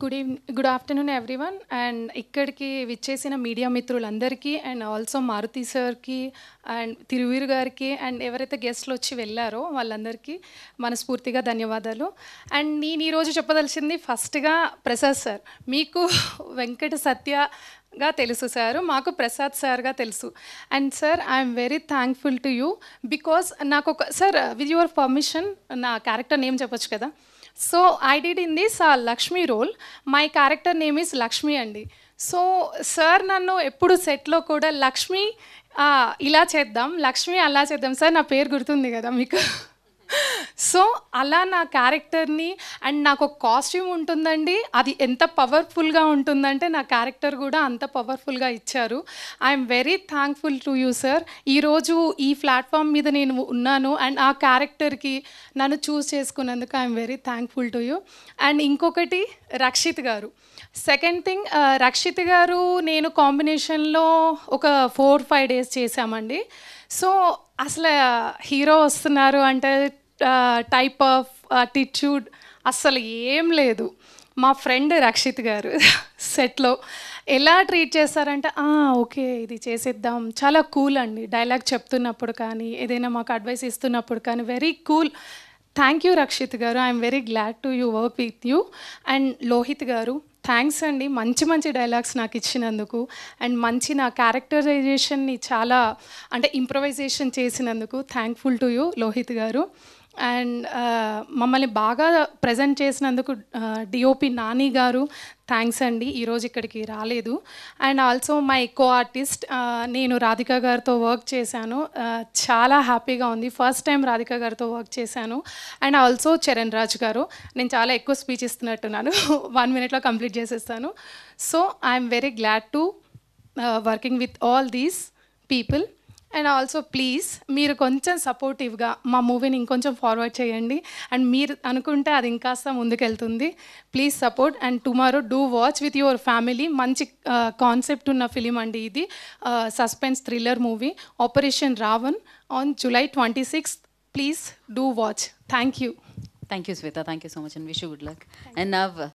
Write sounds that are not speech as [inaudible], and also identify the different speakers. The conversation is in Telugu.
Speaker 1: good evening good afternoon everyone and ఇక్కడికి విచ్చేసిన మీడియా మిత్రులందరికీ అండ్ ఆల్సో మారుతి సార్కి అండ్ తిరువీరు గారికి అండ్ ఎవరైతే గెస్ట్లు వచ్చి వెళ్ళారో వాళ్ళందరికీ మనస్ఫూర్తిగా ధన్యవాదాలు అండ్ నేను ఈరోజు చెప్పదలిచింది ఫస్ట్గా ప్రసాద్ సార్ మీకు వెంకట సత్య గా తెలుసు సార్ మాకు ప్రసాద్ సార్గా తెలుసు and sir I'm very thankful to you because నాకు ఒక సార్ విత్ యువర్ పర్మిషన్ నా క్యారెక్టర్ నేమ్ చెప్పొచ్చు కదా so I did in this Lakshmi role my character name is Lakshmi అండి సో సార్ నన్ను ఎప్పుడు సెట్లో కూడా లక్ష్మి uh, ఇలా చేద్దాం లక్ష్మి అలా చేద్దాం సార్ నా పేరు గుర్తుంది కదా మీకు సో అలా నా క్యారెక్టర్ని అండ్ నాకు ఒక కాస్ట్యూమ్ ఉంటుందండి అది ఎంత పవర్ఫుల్గా ఉంటుందంటే నా క్యారెక్టర్ కూడా అంత పవర్ఫుల్గా ఇచ్చారు I'm very thankful to you sir ఈరోజు ఈ ప్లాట్ఫామ్ మీద నేను ఉన్నాను అండ్ ఆ క్యారెక్టర్కి నన్ను చూస్ చేసుకున్నందుకు I'm very thankful to you and ఇంకొకటి రక్షిత్ గారు సెకండ్ థింగ్ రక్షిత్ గారు నేను కాంబినేషన్లో ఒక ఫోర్ ఫైవ్ డేస్ చేశామండి సో అసలు హీరో వస్తున్నారు అంటే టైప్ ఆఫ్ అటిట్యూడ్ అసలు ఏం లేదు మా ఫ్రెండ్ రక్షిత్ గారు సెట్లో [laughs] ఎలా ట్రీట్ చేస్తారంటే ఓకే ఇది చేసేద్దాం చాలా కూల్ అండి డైలాగ్ చెప్తున్నప్పుడు కానీ ఏదైనా మాకు అడ్వైస్ ఇస్తున్నప్పుడు కానీ very cool thank you Rakshit గారు I'm very glad to you work with you and Lohith గారు థ్యాంక్స్ అండి మంచి మంచి డైలాగ్స్ నాకు ఇచ్చినందుకు అండ్ మంచి నా క్యారెక్టరైజేషన్ని చాలా అంటే ఇంప్రవైజేషన్ చేసినందుకు థ్యాంక్ఫుల్ టు యూ లోహిత్ గారు అండ్ మమ్మల్ని బాగా ప్రజెంట్ చేసినందుకు డిఓపి నాని గారు థ్యాంక్స్ అండి ఈరోజు ఇక్కడికి రాలేదు and also my co artist నేను రాధిక గారితో వర్క్ చేశాను చాలా హ్యాపీగా ఉంది ఫస్ట్ టైం రాధిక గారితో వర్క్ చేశాను అండ్ ఆల్సో చరణ్ రాజ్ గారు నేను చాలా ఎక్కువ స్పీచ్ ఇస్తున్నట్టున్నాను [laughs] వన్ మినిట్లో కంప్లీట్ చేసేస్తాను so I'm very glad to working with all these people and also please మీరు కొంచెం సపోర్టివ్గా మా మూవీని ఇంకొంచెం ఫార్వర్డ్ చేయండి అండ్ మీరు అనుకుంటే అది ఇంకాస్త ముందుకెళ్తుంది please support and tomorrow do watch with your family మంచి కాన్సెప్ట్ ఉన్న ఫిలిం అండి ఇది suspense thriller movie operation Ravan on July twenty sixth please do watch thank you thank you Shweta thank you so much and wish good luck and now